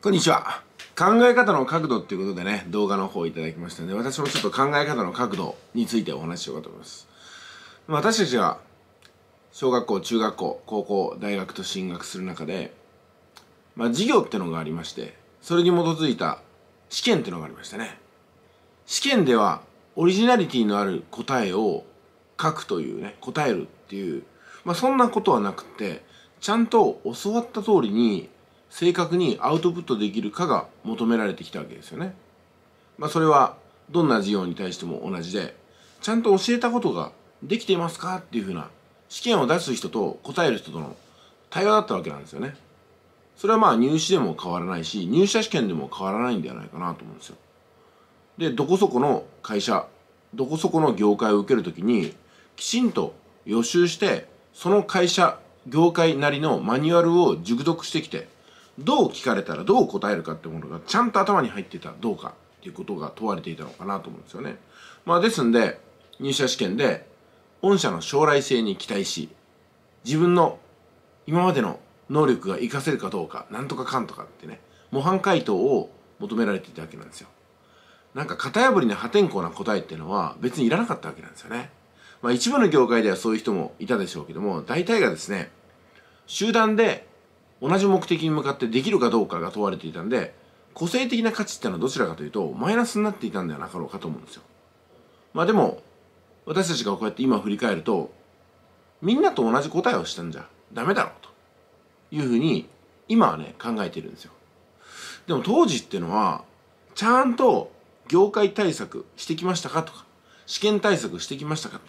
こんにちは。考え方の角度っていうことでね、動画の方いただきましたので、私もちょっと考え方の角度についてお話ししようかと思います。私たちが小学校、中学校、高校、大学と進学する中で、まあ、授業ってのがありまして、それに基づいた試験ってのがありましたね。試験ではオリジナリティのある答えを書くというね、答えるっていう、まあ、そんなことはなくて、ちゃんと教わった通りに正確にアウトプットできるかが求められてきたわけですよね。まあ、それはどんな事業に対しても同じでちゃんと教えたことができていますかっていうふうな試験を出す人と答える人との対話だったわけなんですよね。それはまあ入試でも変わらないし入社試験でも変わらないんではないかなと思うんですよ。でどこそこの会社どこそこの業界を受けるときにきちんと予習してその会社業界なりのマニュアルを熟読してきてどう聞かれたらどう答えるかってものがちゃんと頭に入ってたどうかっていうことが問われていたのかなと思うんですよね。まあですんで入社試験で御社の将来性に期待し自分の今までの能力が活かせるかどうかなんとかかんとかってね模範解答を求められていたわけなんですよ。なんか型破りな破天荒な答えっていうのは別にいらなかったわけなんですよね。まあ一部の業界ではそういう人もいたでしょうけども大体がですね集団で同じ目的に向かってできるかどうかが問われていたんで個性的な価値ってのはどちらかというとマイナスになっていたんではなかろうかと思うんですよまあでも私たちがこうやって今振り返るとみんなと同じ答えをしたんじゃダメだろうというふうに今はね考えているんですよでも当時ってのはちゃんと業界対策してきましたかとか試験対策してきましたかと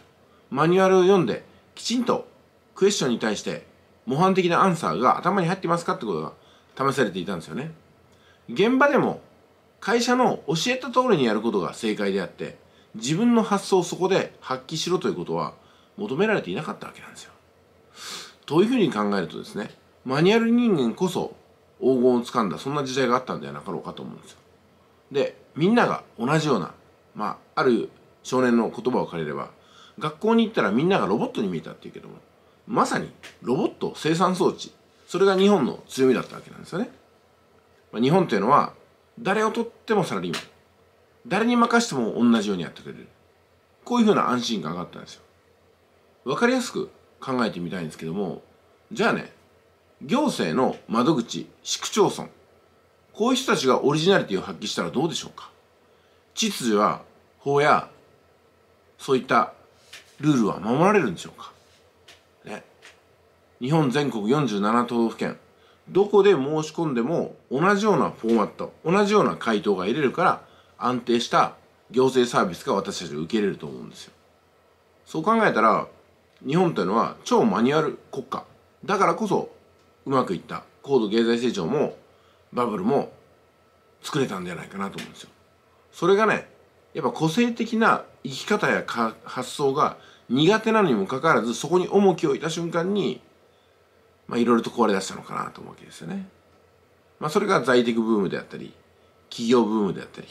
マニュアルを読んできちんとクエスチョンに対して模範的なアンサーが頭に入ってますかってことが試されていたんですよね。現場でも会社の教えた通りにやることが正解であって自分の発想をそこで発揮しろということは求められていなかったわけなんですよ。というふうに考えるとですねマニュアル人間こそ黄金をつかんだそんな時代があったんではなかろうかと思うんですよ。でみんなが同じような、まあ、ある少年の言葉を借りれば学校に行ったらみんながロボットに見えたっていうけどもまさにロボット生産装置それが日本の強みだったわけなんですよね、まあ、日本っていうのは誰をとってもサラリーマン誰に任しても同じようにやってくれるこういうふうな安心感があったんですよわかりやすく考えてみたいんですけどもじゃあね行政の窓口市区町村こういう人たちがオリジナリティを発揮したらどうでしょうか秩序は法やそういったルールは守られるんでしょうかね、日本全国47都道府県どこで申し込んでも同じようなフォーマット同じような回答が得れるから安定した行政サービスが私たち受けれると思うんですよそう考えたら日本というのは超マニュアル国家だからこそうまくいった高度経済成長もバブルも作れたんじゃないかなと思うんですよそれがねやっぱ個性的な生き方や発想が苦手なのにもかかわらずそこに重きを置いた瞬間にまあいろいろと壊れ出したのかなと思うわけですよね。まあそれが在宅ブームであったり企業ブームであったり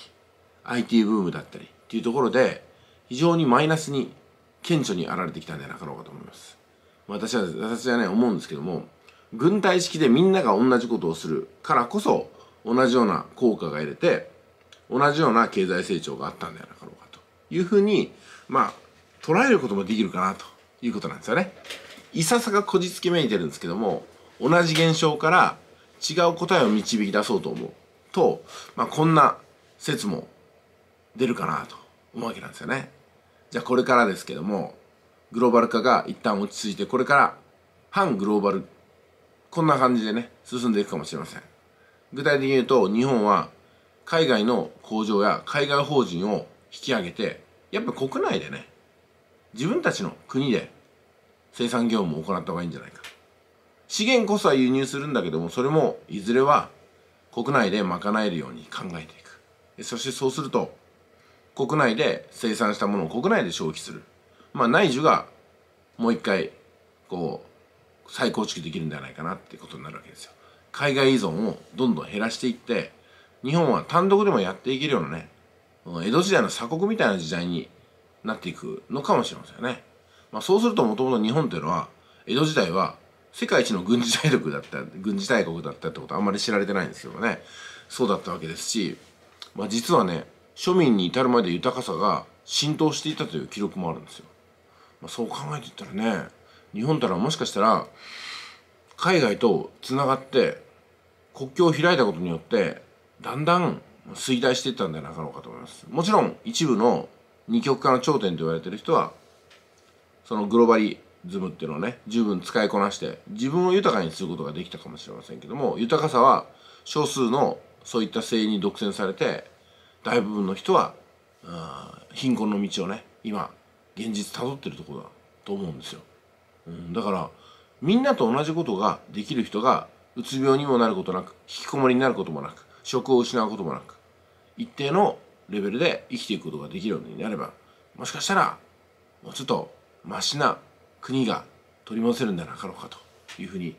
IT ブームだったりっていうところで非常にマイナスに顕著にあられてきたんじゃなかろうかと思います。私は私はね思うんですけども軍隊式でみんなが同じことをするからこそ同じような効果が得れて同じような経済成長があったんではなかろうかというふうにまあ捉えることもできるかなということなんですよね。いささかこじつけめいてるんですけども同じ現象から違う答えを導き出そうと思うと、まあ、こんな説も出るかなと思うわけなんですよね。じゃあこれからですけどもグローバル化が一旦落ち着いてこれから反グローバルこんな感じでね進んでいくかもしれません。具体的に言うと日本は海外の工場や海外法人を引き上げてやっぱ国内でね自分たちの国で生産業務を行った方がいいんじゃないか資源こそは輸入するんだけどもそれもいずれは国内で賄えるように考えていくそしてそうすると国内で生産したものを国内で消費するまあ内需がもう一回こう再構築できるんじゃないかなってことになるわけですよ海外依存をどんどん減らしていって日本は単独でもやっていけるようなね江戸時代の鎖国みたいな時代になっていくのかもしれませんね。まあ、そうするともともと日本というのは江戸時代は世界一の軍事大国だった軍事大国だったってことはあんまり知られてないんですけどねそうだったわけですし、まあ、実はね庶民に至るまで豊かさが浸透していたという記録もあるんですよ。まあ、そう考えていったらね日本たらもしかしたら海外と繋がって国境を開いたことによってだんだん衰退していったんじゃなかろうかと思います。もちろん一部の二極化の頂点と言われてる人はそのグローバリズムっていうのをね十分使いこなして自分を豊かにすることができたかもしれませんけども豊かさは少数のそういった性に独占されて大部分の人は貧困の道をね今現実辿ってるところだと思うんですよ、うん、だからみんなと同じことができる人がうつ病にもなることなく引きこもりになることもなく職を失うこともなく一定のレベルで生きていくことができるようになればもしかしたらもうちょっとマシな国が取り戻せるんじゃなかろうかというふうに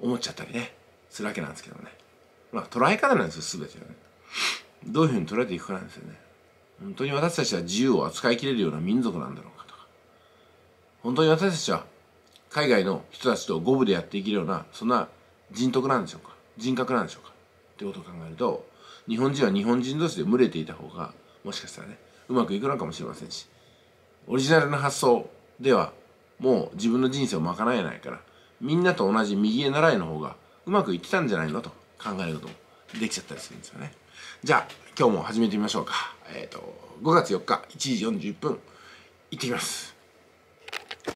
思っちゃったりねするわけなんですけどねまあ捉え方なんですよ全てはねどういうふうに捉えていくかなんですよね本当に私たちは自由を扱いきれるような民族なんだろうかとか本当に私たちは海外の人たちと五分でやっていけるようなそんな人徳なんでしょうか人格なんでしょうかっいうことを考えると日本人は日本人同士で群れていた方がもしかしたらねうまくいくのかもしれませんしオリジナルな発想ではもう自分の人生を賄えないからみんなと同じ右へ習いの方がうまくいってたんじゃないのと考えることもできちゃったりするんですよねじゃあ今日も始めてみましょうかえっ、ー、と5月4日1時41分行ってきます